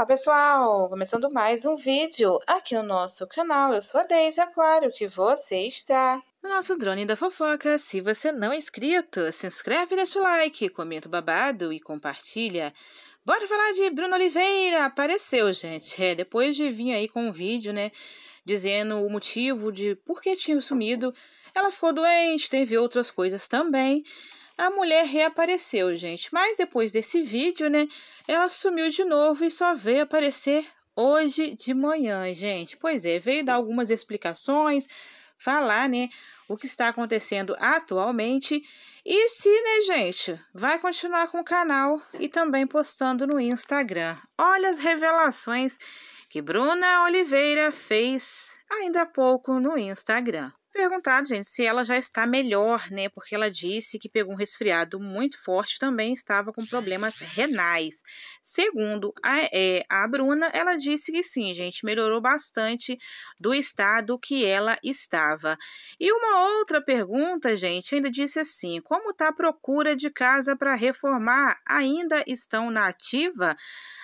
Olá pessoal, começando mais um vídeo aqui no nosso canal, eu sou a Deise, é claro que você está no nosso drone da fofoca. Se você não é inscrito, se inscreve, deixa o like, comenta o babado e compartilha. Bora falar de Bruno Oliveira, apareceu gente, é, depois de vir aí com um vídeo, né, dizendo o motivo de por que tinha sumido, ela ficou doente, teve outras coisas também, a mulher reapareceu, gente. Mas depois desse vídeo, né, ela sumiu de novo e só veio aparecer hoje de manhã, gente. Pois é, veio dar algumas explicações, falar, né, o que está acontecendo atualmente e se, né, gente, vai continuar com o canal e também postando no Instagram. Olha as revelações que Bruna Oliveira fez ainda há pouco no Instagram perguntado, gente, se ela já está melhor, né? Porque ela disse que pegou um resfriado muito forte, também estava com problemas renais. Segundo a, é, a Bruna, ela disse que sim, gente, melhorou bastante do estado que ela estava. E uma outra pergunta, gente, ainda disse assim: como está a procura de casa para reformar? Ainda estão na ativa?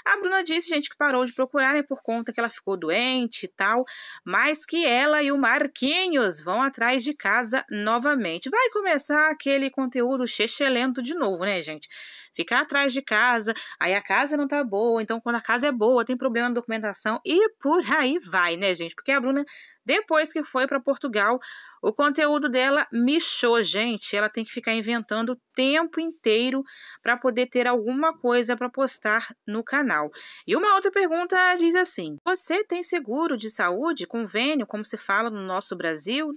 A Bruna disse, gente, que parou de procurar né, por conta que ela ficou doente e tal, mas que ela e o Marquinhos vão atrás de casa novamente. Vai começar aquele conteúdo chechelento de novo, né, gente? Ficar atrás de casa, aí a casa não tá boa, então quando a casa é boa, tem problema na documentação e por aí vai, né, gente? Porque a Bruna, depois que foi para Portugal, o conteúdo dela michou, gente. Ela tem que ficar inventando o tempo inteiro para poder ter alguma coisa para postar no canal. E uma outra pergunta diz assim: Você tem seguro de saúde, convênio, como se fala no nosso Brasil?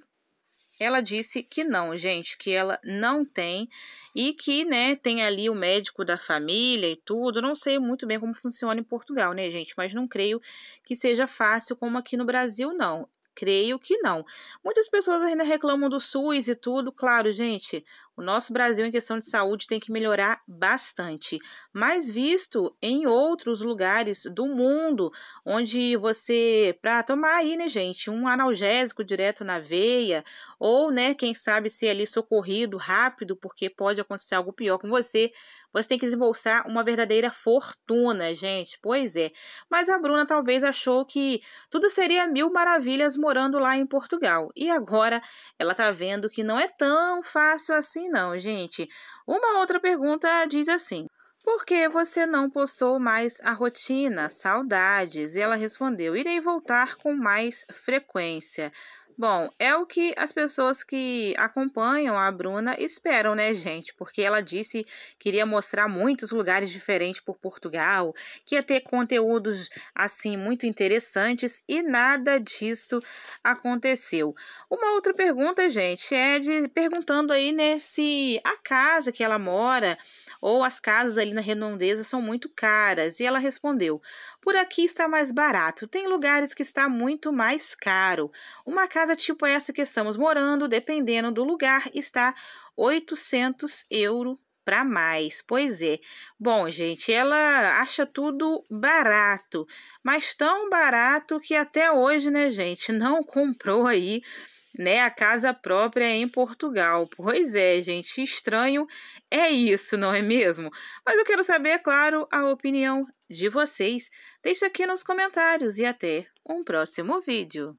Ela disse que não, gente, que ela não tem e que, né, tem ali o médico da família e tudo. Não sei muito bem como funciona em Portugal, né, gente, mas não creio que seja fácil como aqui no Brasil, não. Creio que não. Muitas pessoas ainda reclamam do SUS e tudo. Claro, gente, o nosso Brasil, em questão de saúde, tem que melhorar bastante. Mas visto em outros lugares do mundo, onde você, para tomar aí, né, gente, um analgésico direto na veia, ou, né, quem sabe ser ali socorrido rápido, porque pode acontecer algo pior com você, você tem que desembolsar uma verdadeira fortuna, gente. Pois é. Mas a Bruna talvez achou que tudo seria mil maravilhas morando lá em Portugal. E agora ela tá vendo que não é tão fácil assim, não, gente. Uma outra pergunta diz assim: Por que você não postou mais a rotina, saudades? E ela respondeu: Irei voltar com mais frequência. Bom, é o que as pessoas que acompanham a Bruna esperam, né, gente? Porque ela disse que iria mostrar muitos lugares diferentes por Portugal, que ia ter conteúdos assim muito interessantes e nada disso aconteceu. Uma outra pergunta, gente, é de perguntando aí né, se a casa que ela mora ou as casas ali na redondeza são muito caras. E ela respondeu: Por aqui está mais barato, tem lugares que está muito mais caro. Uma casa tipo essa que estamos morando, dependendo do lugar, está 800 euros para mais. Pois é. Bom, gente, ela acha tudo barato, mas tão barato que até hoje, né, gente, não comprou aí né, a casa própria em Portugal. Pois é, gente, estranho é isso, não é mesmo? Mas eu quero saber, é claro, a opinião de vocês. Deixa aqui nos comentários e até um próximo vídeo.